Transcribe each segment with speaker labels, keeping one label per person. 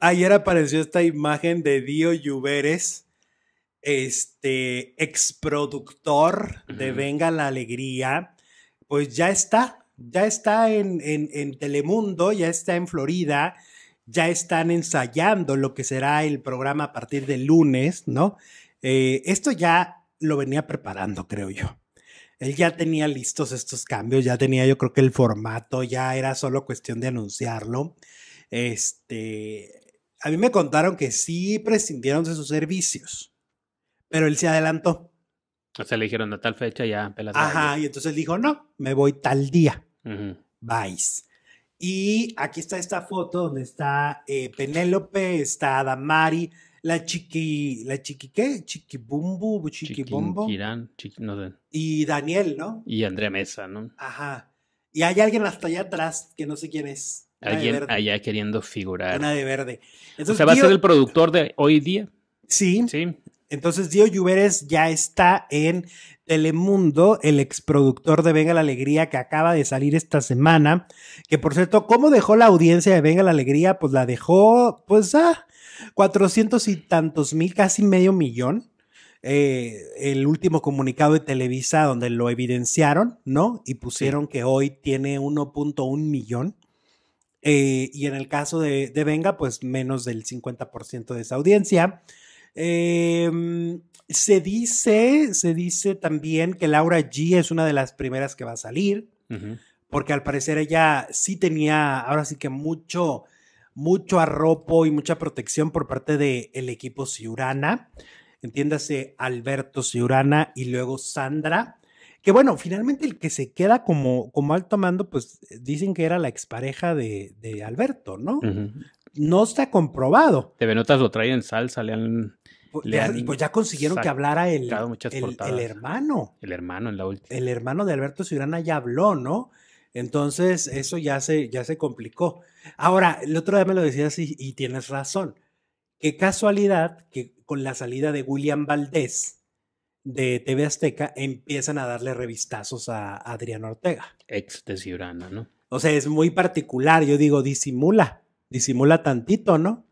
Speaker 1: ayer apareció esta imagen de Dio Lluveres, este exproductor de Venga la Alegría. Pues ya está, ya está en, en, Telemundo, ya está en Florida, ya están ensayando lo que será el programa a partir del lunes, ¿no? Eh, esto ya lo venía preparando, creo yo. Él ya tenía listos estos cambios, ya tenía yo creo que el formato, ya era solo cuestión de anunciarlo. Este, a mí me contaron que sí prescindieron de sus servicios, pero él se adelantó.
Speaker 2: O sea, le dijeron a tal fecha ya, Ajá, y entonces dijo, no,
Speaker 1: me voy tal día. Vais Y aquí está esta foto donde está eh, Penélope, está Damari, la chiqui, la chiqui qué, chiquibumbu, chiquibombo.
Speaker 2: Chiquirán, chiqui, no sé.
Speaker 1: Y Daniel, ¿no?
Speaker 2: Y Andrea Mesa, ¿no?
Speaker 1: Ajá. Y hay alguien hasta allá atrás que no sé quién es. Alguien allá
Speaker 2: queriendo figurar. Una de verde. o sea, va a ser el productor de hoy día. Sí. Sí.
Speaker 1: Entonces, Dio Lluveres ya está en Telemundo, el exproductor de Venga la Alegría que acaba de salir esta semana. Que por cierto, ¿cómo dejó la audiencia de Venga la Alegría? Pues la dejó, pues, ah, 400 y tantos mil, casi medio millón. Eh, el último comunicado de Televisa donde lo evidenciaron, ¿no? Y pusieron que hoy tiene 1.1 millón. Eh, y en el caso de, de, Venga, pues menos del 50% de esa audiencia. Em, se dice, se dice también que Laura G es una de las primeras que va a salir, porque al parecer ella sí tenía, ahora sí que mucho, mucho arropo y mucha protección por parte del equipo Ciurana. Entiéndase, Alberto Ciurana y luego Sandra. Que bueno, finalmente el que se queda como, como alto mando, pues eh, dicen que era la expareja de, Alberto, ¿no? No está comprobado.
Speaker 2: De Venotas lo traen en salsa, le han... Pues, pues ya consiguieron que hablara el, el, hermano. El hermano en la última. El hermano de
Speaker 1: Alberto Ciurana ya habló, ¿no? Entonces eso ya se, ya se complicó. Ahora, el otro día me lo decías y tienes razón. Qué casualidad que con la salida de William Valdés, de TV Azteca empiezan a darle revistazos a,
Speaker 2: Adrián Ortega. Ex de ¿no?
Speaker 1: O sea, es muy particular. Yo digo, disimula, disimula tantito, ¿no?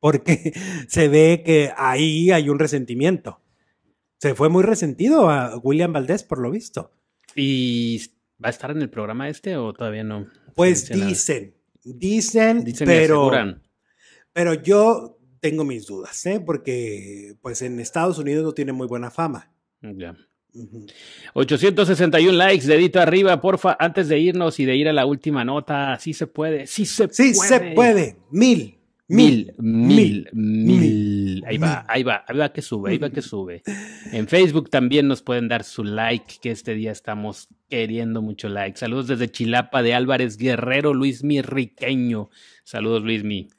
Speaker 1: Porque se ve que ahí hay un resentimiento. Se fue muy resentido a William Valdés, por lo visto. ¿Y va a estar en el programa este o todavía no? Pues dicen, dicen, pero, pero yo tengo mis dudas, ¿eh? Porque pues en Estados Unidos no tiene muy buena fama. Ya. sesenta
Speaker 2: y 861 likes, dedito arriba, porfa, antes de irnos y de ir a la última nota. Sí se puede, sí se puede. se puede, mil. Mil mil, mil, mil, Ahí va, ahí va, ahí va que sube, ahí va que sube. En Facebook también nos pueden dar su like, que este día estamos queriendo mucho like. Saludos desde Chilapa de Álvarez Guerrero, Luis Mi Riqueño. Saludos, Luis Mi.